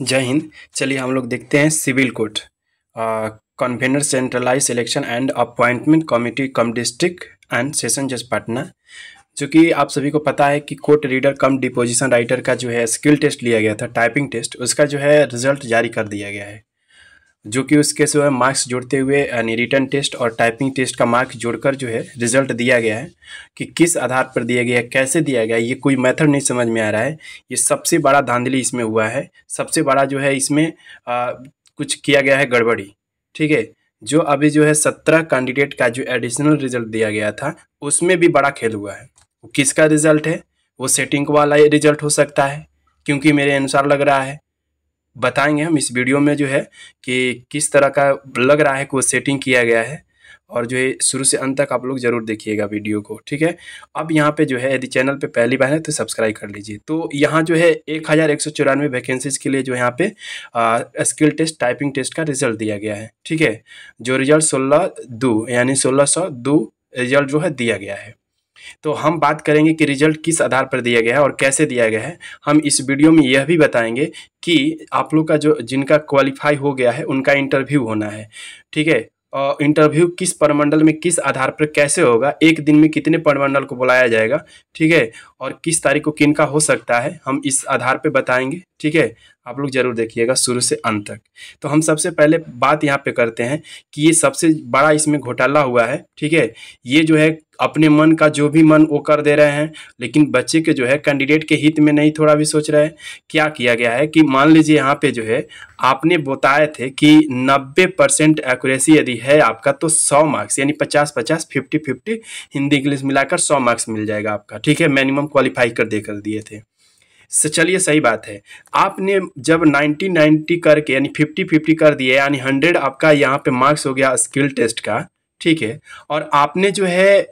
जय हिंद चलिए हम लोग देखते हैं civil court convener centralize selection and appointment committee cum district and session जज पटना जो कि आप सभी को पता है कि court reader cum deposition writer का जो है स्किल टेस्ट लिया गया था टाइपिंग टेस्ट उसका जो है रिजल्ट जारी कर दिया गया है जो कि उसके जो है मार्क्स जोड़ते हुए यानी रिटर्न टेस्ट और टाइपिंग टेस्ट का मार्क्स जोड़कर जो है रिजल्ट दिया गया है कि किस आधार पर दिया गया कैसे दिया गया ये कोई मेथड नहीं समझ में आ रहा है ये सबसे बड़ा धांधली इसमें हुआ है सबसे बड़ा जो है इसमें आ, कुछ किया गया है गड़बड़ी ठीक है जो अभी जो है सत्रह कैंडिडेट का जो एडिशनल रिजल्ट दिया गया था उसमें भी बड़ा खेल हुआ है किसका रिजल्ट है वो सेटिंग वाला रिजल्ट हो सकता है क्योंकि मेरे अनुसार लग रहा है बताएंगे हम इस वीडियो में जो है कि किस तरह का लग रहा है कि वो सेटिंग किया गया है और जो है शुरू से अंत तक आप लोग जरूर देखिएगा वीडियो को ठीक है अब यहाँ पे जो है यदि चैनल पे पहली बार है तो सब्सक्राइब कर लीजिए तो यहाँ जो है एक हज़ार एक सौ चौरानवे वैकेंसीज के लिए जो यहाँ पे स्किल टेस्ट टाइपिंग टेस्ट का रिजल्ट दिया गया है ठीक है जो रिजल्ट सोलह दो यानी सोलह सौ दो रिजल्ट जो है दिया गया है तो हम बात करेंगे कि रिजल्ट किस आधार पर दिया गया है और कैसे दिया गया है हम इस वीडियो में यह भी बताएंगे कि आप लोग का जो जिनका क्वालिफाई हो गया है उनका इंटरव्यू होना है ठीक है इंटरव्यू किस परमंडल में किस आधार पर कैसे होगा एक दिन में कितने परमंडल को बुलाया जाएगा ठीक है और किस तारीख को किन का हो सकता है हम इस आधार पर बताएंगे ठीक है आप लोग जरूर देखिएगा शुरू से अंत तक तो हम सबसे पहले बात यहाँ पे करते हैं कि ये सबसे बड़ा इसमें घोटाला हुआ है ठीक है ये जो है अपने मन का जो भी मन वो कर दे रहे हैं लेकिन बच्चे के जो है कैंडिडेट के हित में नहीं थोड़ा भी सोच रहे हैं क्या किया गया है कि मान लीजिए यहाँ पे जो है आपने बताए थे कि 90 परसेंट एक्यूरेसी यदि है आपका तो 100 मार्क्स यानी 50 50 50 50 हिंदी इंग्लिश मिलाकर 100 मार्क्स मिल जाएगा आपका ठीक है मिनिमम क्वालिफाई कर दे कर दिए थे चलिए सही बात है आपने जब 90 90 करके यानी 50 50 कर दिए यानी 100 आपका यहाँ पे मार्क्स हो गया स्किल टेस्ट का ठीक है और आपने जो है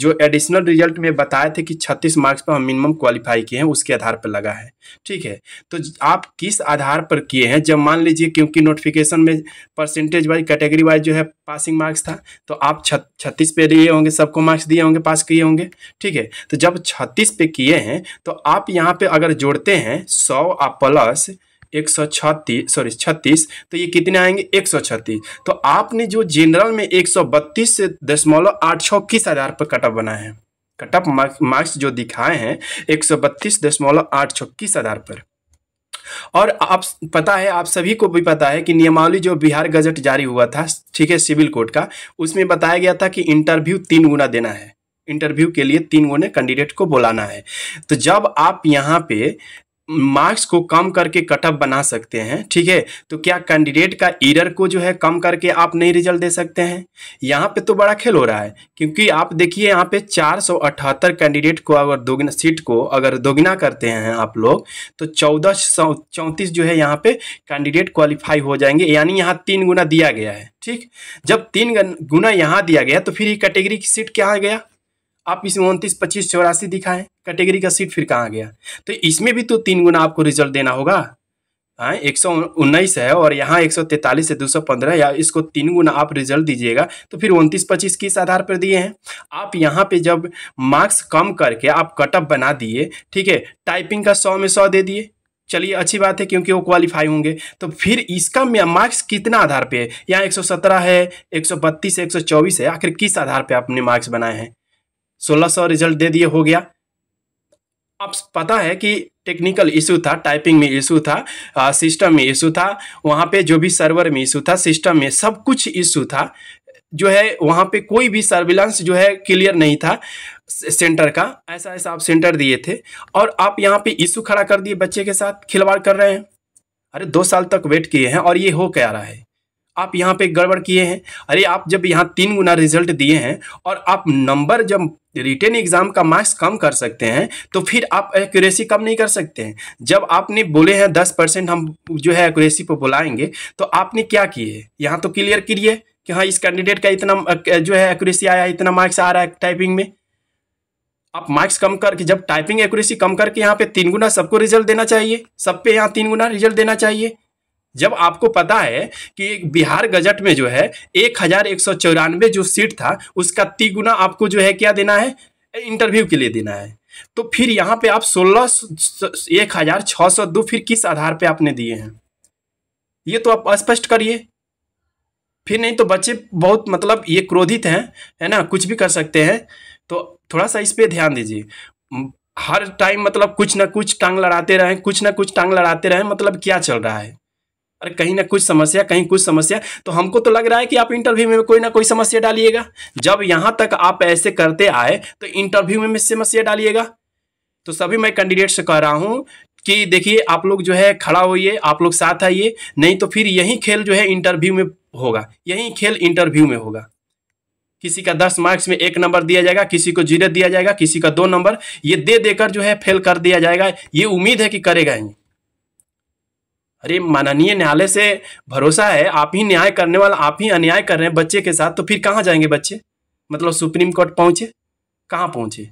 जो एडिशनल रिजल्ट में बताए थे कि 36 मार्क्स पर हम मिनिमम क्वालिफाई किए हैं उसके आधार पर लगा है ठीक है तो आप किस आधार पर किए हैं जब मान लीजिए क्योंकि नोटिफिकेशन में परसेंटेज वाइज कैटेगरी वाइज जो है पासिंग मार्क्स था तो आप छत्तीस पे दिए होंगे सबको मार्क्स दिए होंगे पास किए होंगे ठीक है तो जब छत्तीस पे किए हैं तो आप यहाँ पर अगर जोड़ते हैं सौ प्लस एक सौ छत्तीस सॉरी छत्तीस तो ये कितने आएंगे एक सौ छत्तीस तो आपने जो जनरल में एक सौ बत्तीस दशमलव आठ छः किस आधार पर कटअप बनाए हैं कटअप मार्क्स जो दिखाए हैं एक सौ बत्तीस दशमलव आठ छः किस आधार पर और आप पता है आप सभी को भी पता है कि नियमावली जो बिहार गजट जारी हुआ था ठीक है सिविल कोर्ट का उसमें बताया गया था कि इंटरव्यू तीन गुना देना है इंटरव्यू के लिए तीन गुने कैंडिडेट को बुलाना है तो जब आप यहाँ पे मार्क्स को कम करके कटअप बना सकते हैं ठीक है तो क्या कैंडिडेट का ईरर को जो है कम करके आप नहीं रिजल्ट दे सकते हैं यहाँ पे तो बड़ा खेल हो रहा है क्योंकि आप देखिए यहाँ पे चार सौ अठहत्तर कैंडिडेट को अगर दोगुना सीट को अगर दोगुना करते हैं आप लोग तो चौदह सौ चौंतीस जो है यहाँ पे कैंडिडेट क्वालिफाई हो जाएंगे यानी यहाँ तीन गुना दिया गया है ठीक जब तीन गुना यहाँ दिया गया तो फिर ये कैटेगरी की सीट क्या आ गया आप इसमें उनतीस पच्चीस चौरासी दिखाएं कैटेगरी का सीट फिर कहाँ गया तो इसमें भी तो तीन गुना आपको रिजल्ट देना होगा हाँ एक सौ उन्नीस है और यहाँ एक सौ तैंतालीस से दो सौ पंद्रह या इसको तीन गुना आप रिजल्ट दीजिएगा तो फिर उनतीस पच्चीस किस आधार पर दिए हैं आप यहाँ पे जब मार्क्स कम करके आप कटअप बना दिए ठीक है टाइपिंग का सौ में सौ दे दिए चलिए अच्छी बात है क्योंकि वो क्वालिफाई होंगे तो फिर इसका मार्क्स कितना आधार पे है यहाँ 117 है 132 है है आखिर किस आधार पर आपने मार्क्स बनाए हैं सोलह सौ रिजल्ट दे दिए हो गया आप पता है कि टेक्निकल इशू था टाइपिंग में इशू था सिस्टम में इशू था वहाँ पे जो भी सर्वर में इशू था सिस्टम में सब कुछ इशू था जो है वहाँ पे कोई भी सर्विलांस जो है क्लियर नहीं था सेंटर का ऐसा ऐसा आप सेंटर दिए थे और आप यहाँ पे इशू खड़ा कर दिए बच्चे के साथ खिलवाड़ कर रहे हैं अरे दो साल तक वेट किए हैं और ये हो क्या रहा है आप यहाँ पे गड़बड़ किए हैं अरे आप जब यहाँ तीन गुना रिजल्ट दिए हैं और आप नंबर जब रिटेन एग्जाम का मार्क्स कम कर सकते हैं तो फिर आप एक्यूरेसी कम नहीं कर सकते हैं जब आपने बोले हैं दस परसेंट हम जो है एक्यूरेसी पर बुलाएंगे तो आपने क्या किए यहाँ तो क्लियर करिए कि हाँ इस कैंडिडेट का इतना जो है एक्यूरेसी आया इतना मार्क्स आ रहा है टाइपिंग में आप मार्क्स कम करके जब टाइपिंग एक्यूरेसी कम करके यहाँ पे तीन गुना सबको रिजल्ट देना चाहिए सब पे यहाँ तीन गुना रिजल्ट देना चाहिए जब आपको पता है कि बिहार गजट में जो है एक हजार एक सौ चौरानवे जो सीट था उसका तिगुना आपको जो है क्या देना है इंटरव्यू के लिए देना है तो फिर यहाँ पे आप सोलह एक हजार छः सौ दो फिर किस आधार पे आपने दिए हैं ये तो आप स्पष्ट करिए फिर नहीं तो बच्चे बहुत मतलब ये क्रोधित हैं है ना कुछ भी कर सकते हैं तो थोड़ा सा इस पर ध्यान दीजिए हर टाइम मतलब कुछ ना कुछ टांग लड़ाते रहें कुछ ना कुछ टांग लड़ाते रहें मतलब क्या चल रहा है अरे कहीं ना कुछ समस्या कहीं कुछ समस्या तो हमको तो लग रहा है कि आप इंटरव्यू में कोई ना कोई समस्या डालिएगा जब यहां तक आप ऐसे करते आए तो इंटरव्यू में समस्या डालिएगा तो सभी मैं कैंडिडेट से कह रहा हूं कि देखिए आप लोग जो है खड़ा होइए आप लोग साथ आइए नहीं तो फिर यही खेल जो है इंटरव्यू में होगा यही खेल इंटरव्यू में होगा किसी का दस मार्क्स में एक नंबर दिया जाएगा किसी को जीरो दिया जाएगा किसी का दो नंबर ये दे देकर जो है फेल कर दिया जाएगा ये उम्मीद है कि करेगा ही अरे माननीय न्यायालय से भरोसा है आप ही न्याय करने वाला आप ही अन्याय कर रहे हैं बच्चे के साथ तो फिर कहाँ जाएंगे बच्चे मतलब सुप्रीम कोर्ट पहुंचे कहाँ पहुंचे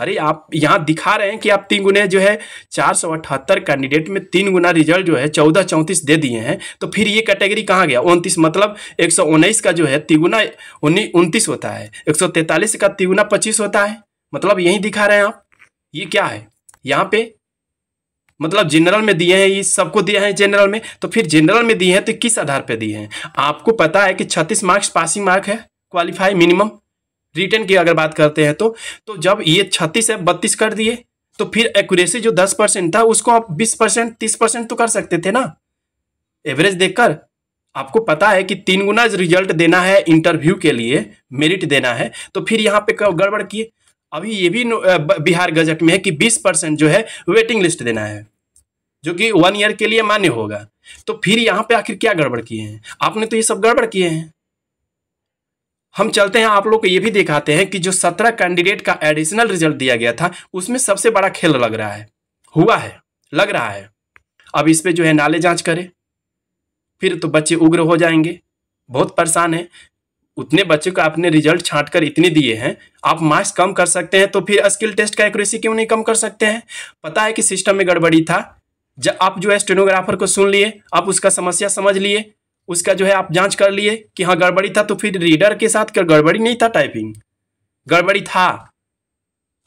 अरे आप यहाँ दिखा रहे हैं कि आप तीन गुने जो है चार सौ अठहत्तर कैंडिडेट में तीन गुना रिजल्ट जो है चौदह चौंतीस दे दिए हैं तो फिर ये कैटेगरी कहाँ गया उनतीस मतलब एक सौ उन्नीस का जो है तिगुना उन्नीस उनतीस होता है एक सौ तैंतालीस का तिगुना पच्चीस होता है मतलब यही दिखा रहे हैं आप ये क्या है यहाँ पे मतलब जनरल में दिए हैं ये सबको दिया है जनरल में तो फिर जनरल में दिए हैं तो किस आधार पर दिए हैं आपको पता है कि छत्तीस मार्क्स पासिंग मार्क है क्वालिफाई मिनिमम रिटर्न की अगर बात करते हैं तो तो जब ये छत्तीस है बत्तीस कर दिए तो फिर एक्यूरेसी जो दस परसेंट था उसको आप बीस परसेंट तीस परसेंट तो कर सकते थे ना एवरेज देखकर आपको पता है कि तीन गुना रिजल्ट देना है इंटरव्यू के लिए मेरिट देना है तो फिर यहाँ पे गड़बड़ किए अभी ये भी बिहार गजट में है कि 20 परसेंट जो है वेटिंग लिस्ट देना है जो कि वन ईयर के लिए मान्य होगा तो फिर यहाँ पे आखिर क्या गड़बड़ किए हैं आपने तो ये सब गड़बड़ किए हैं हम चलते हैं आप लोग को ये भी दिखाते हैं कि जो सत्रह कैंडिडेट का एडिशनल रिजल्ट दिया गया था उसमें सबसे बड़ा खेल लग रहा है हुआ है लग रहा है अब इस पर जो है नाले जांच करें फिर तो बच्चे उग्र हो जाएंगे बहुत परेशान है उतने बच्चे को आपने रिजल्ट छांट कर इतने दिए हैं आप मार्क्स कम कर सकते हैं तो फिर स्किल टेस्ट का एक्यूरेसी क्यों नहीं कम कर सकते हैं पता है कि सिस्टम में गड़बड़ी था जब आप जो है स्टेनोग्राफर को सुन लिए आप उसका समस्या समझ लिए उसका जो है आप जांच कर लिए कि हाँ गड़बड़ी था तो फिर रीडर के साथ गड़बड़ी नहीं था टाइपिंग गड़बड़ी था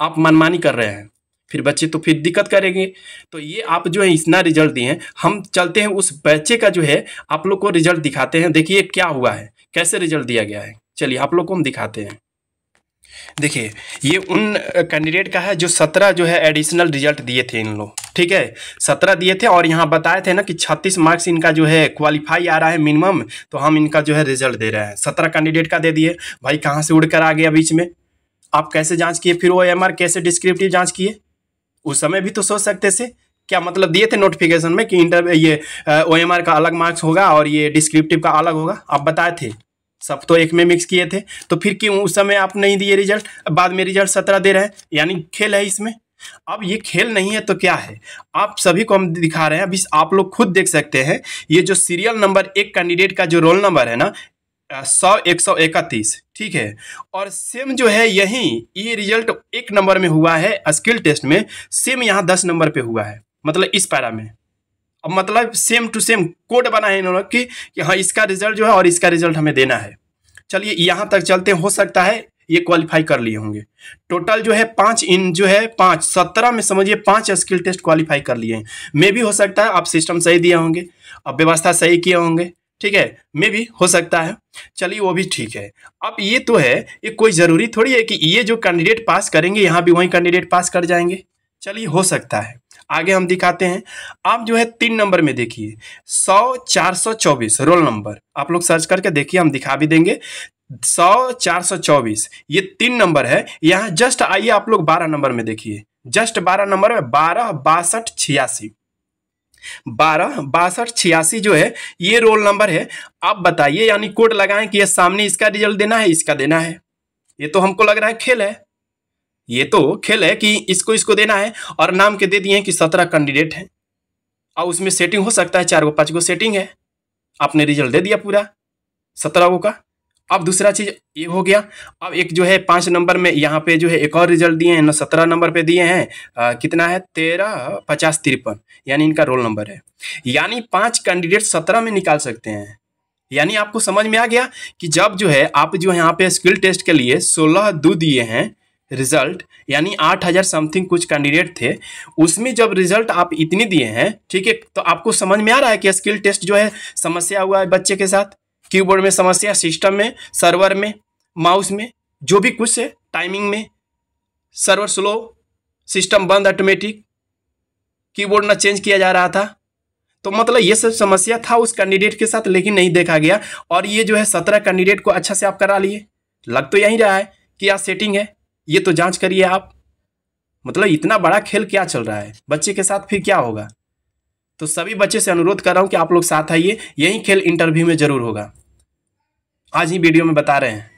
आप मनमानी कर रहे हैं फिर बच्चे तो फिर दिक्कत करेंगे तो ये आप जो है इतना रिजल्ट दिए हैं हम चलते हैं उस बच्चे का जो है आप लोग को रिजल्ट दिखाते हैं देखिए क्या हुआ है कैसे रिजल्ट दिया गया है चलिए आप लोग को हम दिखाते हैं देखिए ये उन कैंडिडेट का है जो सत्रह जो है एडिशनल रिजल्ट दिए थे इन लोग ठीक है सत्रह दिए थे और यहाँ बताए थे ना कि छत्तीस मार्क्स इनका जो है क्वालिफाई आ रहा है मिनिमम तो हम इनका जो है रिजल्ट दे रहे हैं सत्रह कैंडिडेट का दे दिए भाई कहाँ से उड़ कर आ गया बीच में आप कैसे जाँच किए फिर ओ एम कैसे डिस्क्रिप्टिव जाँच किए उस समय भी तो सोच सकते थे क्या मतलब दिए थे नोटिफिकेशन में कि इंटर ये ओ का अलग मार्क्स होगा और ये डिस्क्रिप्टिव का अलग होगा आप बताए थे सब तो एक में मिक्स किए थे तो फिर क्यों उस समय आप नहीं दिए रिजल्ट बाद में रिजल्ट सत्रह दे रहे हैं यानी खेल है इसमें अब ये खेल नहीं है तो क्या है आप सभी को हम दिखा रहे हैं अभी आप लोग खुद देख सकते हैं ये जो सीरियल नंबर एक कैंडिडेट का जो रोल नंबर है ना सौ एक सौ इकतीस ठीक है और सेम जो है यही ये रिजल्ट एक नंबर में हुआ है स्किल टेस्ट में सेम यहाँ दस नंबर पे हुआ है मतलब इस पैरा में अब मतलब सेम टू सेम कोड बना है इन्होंने कि हाँ इसका रिजल्ट जो है और इसका रिजल्ट हमें देना है चलिए यहाँ तक चलते हो सकता है ये क्वालिफाई कर लिए होंगे टोटल जो है पांच इन जो है पांच सत्रह में समझिए पांच स्किल टेस्ट क्वालिफाई कर लिए हैं मे भी हो सकता है आप सिस्टम सही दिए होंगे अब व्यवस्था सही किए होंगे ठीक है मे भी हो सकता है चलिए वो भी ठीक है अब ये तो है ये कोई ज़रूरी थोड़ी है कि ये जो कैंडिडेट पास करेंगे यहाँ भी वही कैंडिडेट पास कर जाएंगे चलिए हो सकता है आगे हम दिखाते हैं आप जो है तीन नंबर में देखिए सौ चार सौ चौबीस रोल नंबर आप लोग सर्च करके देखिए हम दिखा भी देंगे सौ चार सौ चौबीस ये तीन नंबर है यहाँ जस्ट आइए आप लोग बारह नंबर में देखिए जस्ट बारह नंबर में बारह बासठ छियासी बारह बासठ छियासी जो है ये रोल नंबर है आप बताइए यानी कोड लगाएं कि ये सामने इसका रिजल्ट देना है इसका देना है ये तो हमको लग रहा है खेल है ये तो खेल है कि इसको इसको देना है और नाम के दे दिए कि सत्रह कैंडिडेट हैं और उसमें सेटिंग हो सकता है चार गो पाँच गो सेटिंग है आपने रिजल्ट दे दिया पूरा सत्रह गो का अब दूसरा चीज़ ये हो गया अब एक जो है पांच नंबर में यहाँ पे जो है एक और रिजल्ट दिए हैं सत्रह नंबर पे दिए हैं आ, कितना है तेरह पचास तिरपन यानी इनका रोल नंबर है यानी पांच कैंडिडेट सत्रह में निकाल सकते हैं यानी आपको समझ में आ गया कि जब जो है आप जो है यहाँ पे स्किल टेस्ट के लिए सोलह दो दिए हैं रिजल्ट यानी आठ हज़ार समथिंग कुछ कैंडिडेट थे उसमें जब रिजल्ट आप इतने दिए हैं ठीक है तो आपको समझ में आ रहा है कि स्किल टेस्ट जो है समस्या हुआ है बच्चे के साथ कीबोर्ड में समस्या सिस्टम में सर्वर में माउस में जो भी कुछ है टाइमिंग में सर्वर स्लो सिस्टम बंद ऑटोमेटिक कीबोर्ड ना चेंज किया जा रहा था तो मतलब ये सब समस्या था उस कैंडिडेट के साथ लेकिन नहीं देखा गया और ये जो है सत्रह कैंडिडेट को अच्छा से आप करा लिए लग तो यही रहा है कि आज सेटिंग है ये तो जांच करिए आप मतलब इतना बड़ा खेल क्या चल रहा है बच्चे के साथ फिर क्या होगा तो सभी बच्चे से अनुरोध कर रहा हूँ कि आप लोग साथ आइए यही खेल इंटरव्यू में ज़रूर होगा आज ही वीडियो में बता रहे हैं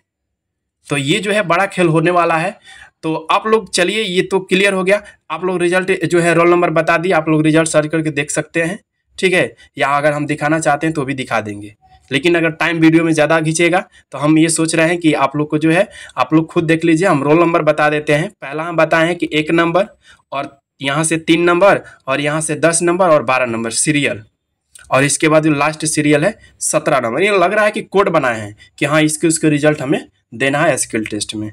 तो ये जो है बड़ा खेल होने वाला है तो आप लोग चलिए ये तो क्लियर हो गया आप लोग रिजल्ट जो है रोल नंबर बता दिए आप लोग रिजल्ट सर्च करके देख सकते हैं ठीक है या अगर हम दिखाना चाहते हैं तो भी दिखा देंगे लेकिन अगर टाइम वीडियो में ज़्यादा खींचेगा तो हम ये सोच रहे हैं कि आप लोग को जो है आप लोग खुद देख लीजिए हम रोल नंबर बता देते हैं पहला हम बताएं कि एक नंबर और यहाँ से तीन नंबर और यहाँ से दस नंबर और बारह नंबर सीरियल और इसके बाद जो लास्ट सीरियल है सत्रह नंबर ये लग रहा है कि कोड बनाए हैं कि हाँ इसके उसके रिजल्ट हमें देना है स्किल टेस्ट में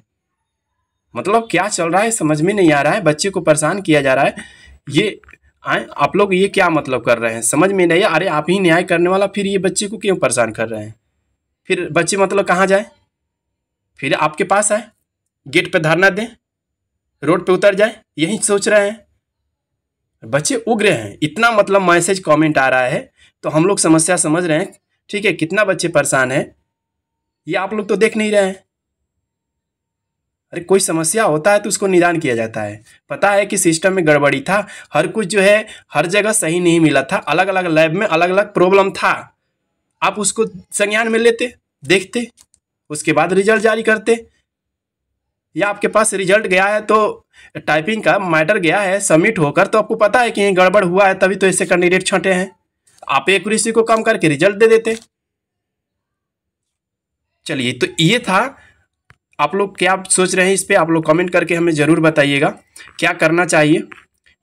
मतलब क्या चल रहा है समझ में नहीं आ रहा है बच्चे को परेशान किया जा रहा है ये आए आप लोग ये क्या मतलब कर रहे हैं समझ में नहीं अरे आप ही न्याय करने वाला फिर ये बच्चे को क्यों परेशान कर रहे हैं फिर बच्चे मतलब कहाँ जाए फिर आपके पास आए गेट पर धरना दें रोड पे उतर जाए यही सोच रहे हैं बच्चे उग्र हैं इतना मतलब मैसेज कमेंट आ रहा है तो हम लोग समस्या समझ रहे हैं ठीक है कितना बच्चे परेशान हैं ये आप लोग तो देख नहीं रहे हैं अरे कोई समस्या होता है तो उसको निदान किया जाता है पता है कि सिस्टम में गड़बड़ी था हर कुछ जो है हर जगह सही नहीं मिला था अलग अलग लैब में अलग अलग प्रॉब्लम था आप उसको संज्ञान में लेते देखते उसके बाद रिजल्ट जारी करते या आपके पास रिजल्ट गया है तो टाइपिंग का मैटर गया है सबमिट होकर तो आपको पता है कि गड़बड़ हुआ है तभी तो ऐसे कैंडिडेट छोटे हैं आप एक्यूरेसी को कम करके रिजल्ट दे देते चलिए तो ये था आप लोग क्या सोच रहे हैं इस पर आप लोग कमेंट करके हमें ज़रूर बताइएगा क्या करना चाहिए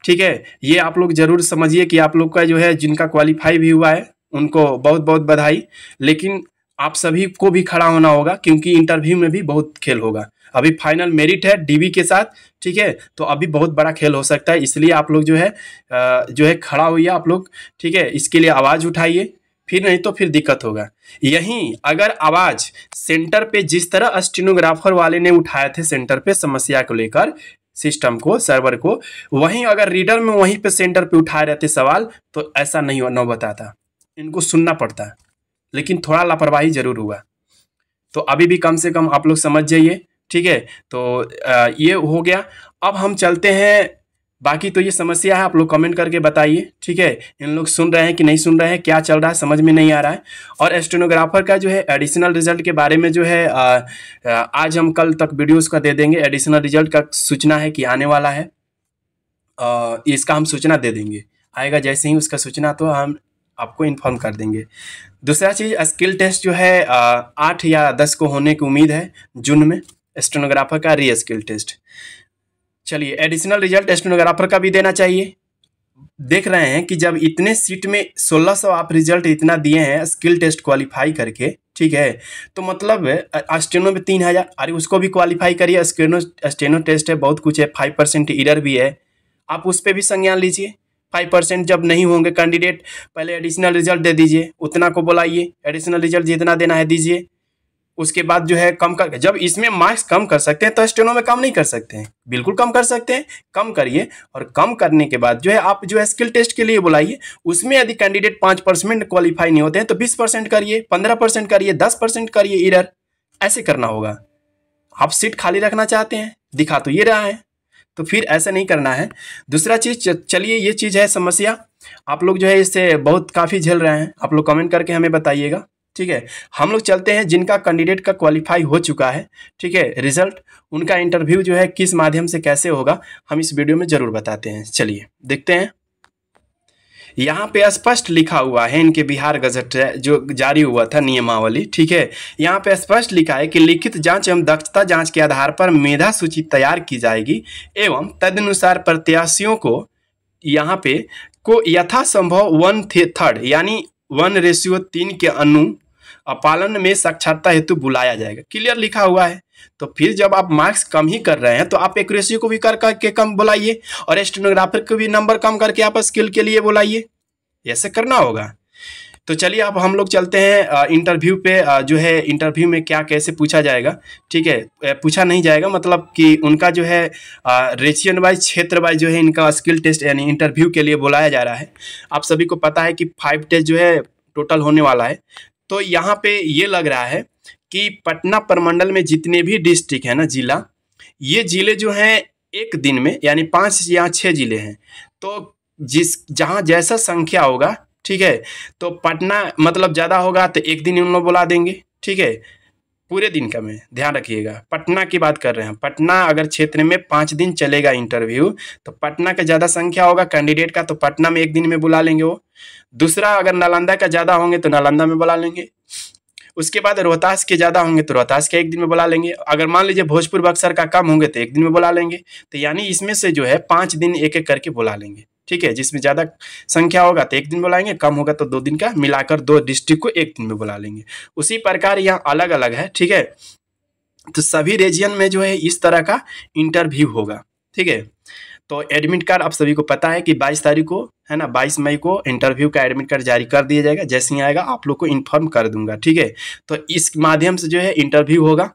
ठीक है ये आप लोग ज़रूर समझिए कि आप लोग का जो है जिनका क्वालिफाई भी हुआ है उनको बहुत बहुत बधाई लेकिन आप सभी को भी खड़ा होना होगा क्योंकि इंटरव्यू में भी बहुत खेल होगा अभी फाइनल मेरिट है डीवी के साथ ठीक है तो अभी बहुत बड़ा खेल हो सकता है इसलिए आप लोग जो है जो है खड़ा हुई आप लोग ठीक है इसके लिए आवाज़ उठाइए फिर नहीं तो फिर दिक्कत होगा यहीं अगर आवाज सेंटर पे जिस तरह स्टेनोग्राफर वाले ने उठाए थे सेंटर पे समस्या को लेकर सिस्टम को सर्वर को वहीं अगर रीडर में वहीं पे सेंटर पे उठाए रहते सवाल तो ऐसा नहीं न बताता इनको सुनना पड़ता लेकिन थोड़ा लापरवाही जरूर हुआ तो अभी भी कम से कम आप लोग समझ जाइए ठीक है तो ये हो गया अब हम चलते हैं बाकी तो ये समस्या है आप लोग कमेंट करके बताइए ठीक है इन लोग सुन रहे हैं कि नहीं सुन रहे हैं क्या चल रहा है समझ में नहीं आ रहा है और एस्टेनोग्राफर का जो है एडिशनल रिजल्ट के बारे में जो है आ, आज हम कल तक वीडियोस का दे देंगे एडिशनल रिजल्ट का सूचना है कि आने वाला है आ, इसका हम सूचना दे देंगे आएगा जैसे ही उसका सूचना तो हम आपको इन्फॉर्म कर देंगे दूसरा चीज़ स्किल टेस्ट जो है आठ या दस को होने की उम्मीद है जून में एस्टेनोग्राफर का री स्किल टेस्ट चलिए एडिशनल रिजल्ट स्टेनोग्राफर का भी देना चाहिए देख रहे हैं कि जब इतने सीट में 1600 आप रिजल्ट इतना दिए हैं स्किल टेस्ट क्वालिफाई करके ठीक है तो मतलब स्टेनो में तीन हज़ार अरे उसको भी क्वालिफाई करिए स्टेनो अस्टेनो टेस्ट है बहुत कुछ है फाइव परसेंट इडर भी है आप उस पर भी संज्ञान लीजिए फाइव परसेंट जब नहीं होंगे कैंडिडेट पहले एडिशनल रिजल्ट दे दीजिए उतना को बुलाइए एडिशनल रिजल्ट जितना देना है दीजिए उसके बाद जो है कम कर जब इसमें मार्क्स कम कर सकते हैं तो स्टेनो में कम नहीं कर सकते हैं बिल्कुल कम कर सकते हैं कम करिए और कम करने के बाद जो है आप जो है स्किल टेस्ट के लिए बुलाइए उसमें यदि कैंडिडेट पाँच परसेंट क्वालिफाई नहीं होते हैं तो बीस परसेंट करिए पंद्रह परसेंट करिए दस परसेंट करिए इधर ऐसे करना होगा आप सीट खाली रखना चाहते हैं दिखा तो ये रहा है तो फिर ऐसा नहीं करना है दूसरा चीज़ चलिए ये चीज़ है समस्या आप लोग जो है इससे बहुत काफ़ी झेल रहे हैं आप लोग कमेंट करके हमें बताइएगा ठीक है हम लोग चलते हैं जिनका कैंडिडेट का क्वालिफाई हो चुका है ठीक है रिजल्ट उनका इंटरव्यू जो है किस माध्यम से कैसे होगा हम इस वीडियो में ज़रूर बताते हैं चलिए देखते हैं यहाँ पे स्पष्ट लिखा हुआ है इनके बिहार गजट जो जारी हुआ था नियमावली ठीक है यहाँ पे स्पष्ट लिखा है कि लिखित जांच एवं दक्षता जांच के आधार पर मेधा सूची तैयार की जाएगी एवं तदनुसार प्रत्याशियों को यहाँ पे को यथासंभव वन थे थर्ड यानी वन रेशियो तीन के अनु अपालन में साक्षरता हेतु बुलाया जाएगा क्लियर लिखा हुआ है तो फिर जब आप मार्क्स कम ही कर रहे हैं तो आप एक्यूरेसी को भी कर करके कम बुलाइए और स्टेनोग्राफर को भी नंबर कम करके आप स्किल के लिए बुलाइए ऐसे करना होगा तो चलिए अब हम लोग चलते हैं इंटरव्यू पे जो है इंटरव्यू में क्या कैसे पूछा जाएगा ठीक है पूछा नहीं जाएगा मतलब कि उनका जो है रेजियन वाइज क्षेत्र वाइज जो है इनका स्किल टेस्ट यानी इंटरव्यू के लिए बुलाया जा रहा है आप सभी को पता है कि फाइव टेस्ट जो है टोटल होने वाला है तो यहाँ पे ये लग रहा है कि पटना प्रमंडल में जितने भी डिस्ट्रिक्ट है ना जिला ये जिले जो हैं एक दिन में यानी पाँच या छः जिले हैं तो जिस जहाँ जैसा संख्या होगा ठीक है तो पटना मतलब ज़्यादा होगा तो एक दिन उन लोग बुला देंगे ठीक है पूरे दिन का मैं ध्यान रखिएगा पटना की बात कर रहे हैं पटना अगर क्षेत्र में पाँच दिन चलेगा इंटरव्यू तो पटना का ज़्यादा संख्या होगा कैंडिडेट का तो पटना में एक दिन में बुला लेंगे वो दूसरा अगर नालंदा का ज़्यादा होंगे तो नालंदा में बुला लेंगे उसके बाद रोहतास के ज़्यादा होंगे तो रोहतास के एक दिन में बुला लेंगे अगर मान लीजिए भोजपुर बक्सर का कम होंगे तो एक दिन में बुला लेंगे तो यानी इसमें से जो है पांच दिन एक एक करके बुला लेंगे ठीक है जिसमें ज़्यादा संख्या होगा तो एक दिन बुलाएंगे कम होगा तो दो दिन का मिलाकर दो डिस्ट्रिक्ट को एक दिन में बुला लेंगे उसी प्रकार यहाँ अलग अलग है ठीक है तो सभी रीजन में जो है इस तरह का इंटरव्यू होगा ठीक है तो एडमिट कार्ड आप सभी को पता है कि 22 तारीख को है ना 22 मई को इंटरव्यू का एडमिट कार्ड जारी कर दिया जाएगा जैसे ही आएगा आप लोग को इन्फॉर्म कर दूंगा ठीक है तो इस माध्यम से जो है इंटरव्यू होगा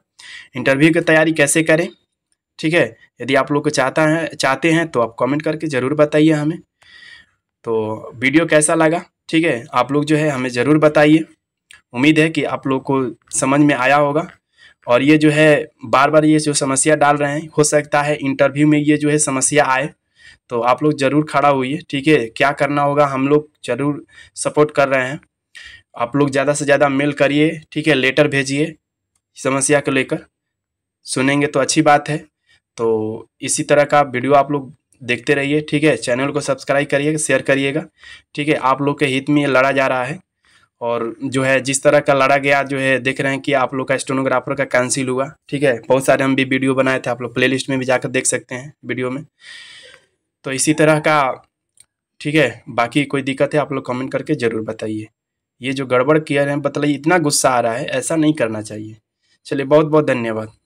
इंटरव्यू की तैयारी कैसे करें ठीक है यदि आप लोग को चाहता है चाहते हैं तो आप कमेंट करके ज़रूर बताइए हमें तो वीडियो कैसा लगा ठीक है आप लोग जो है हमें ज़रूर बताइए उम्मीद है कि आप लोग को समझ में आया होगा और ये जो है बार बार ये जो समस्या डाल रहे हैं हो सकता है इंटरव्यू में ये जो है समस्या आए तो आप लोग ज़रूर खड़ा है ठीक है क्या करना होगा हम लोग ज़रूर सपोर्ट कर रहे हैं आप लोग ज़्यादा से ज़्यादा मेल करिए ठीक है लेटर भेजिए समस्या को लेकर सुनेंगे तो अच्छी बात है तो इसी तरह का वीडियो आप लोग देखते रहिए ठीक है चैनल को सब्सक्राइब करिएगा शेयर करिएगा ठीक है आप लोग के हित में ये लड़ा जा रहा है और जो है जिस तरह का लड़ा गया जो है देख रहे हैं कि आप लोग का स्टोनोग्राफर का कैंसिल हुआ ठीक है बहुत सारे हम भी वीडियो बनाए थे आप लोग प्लेलिस्ट में भी जाकर देख सकते हैं वीडियो में तो इसी तरह का ठीक है बाकी कोई दिक्कत है आप लोग कमेंट करके ज़रूर बताइए ये जो गड़बड़ किया है बतलाइए इतना गुस्सा आ रहा है ऐसा नहीं करना चाहिए चलिए बहुत बहुत धन्यवाद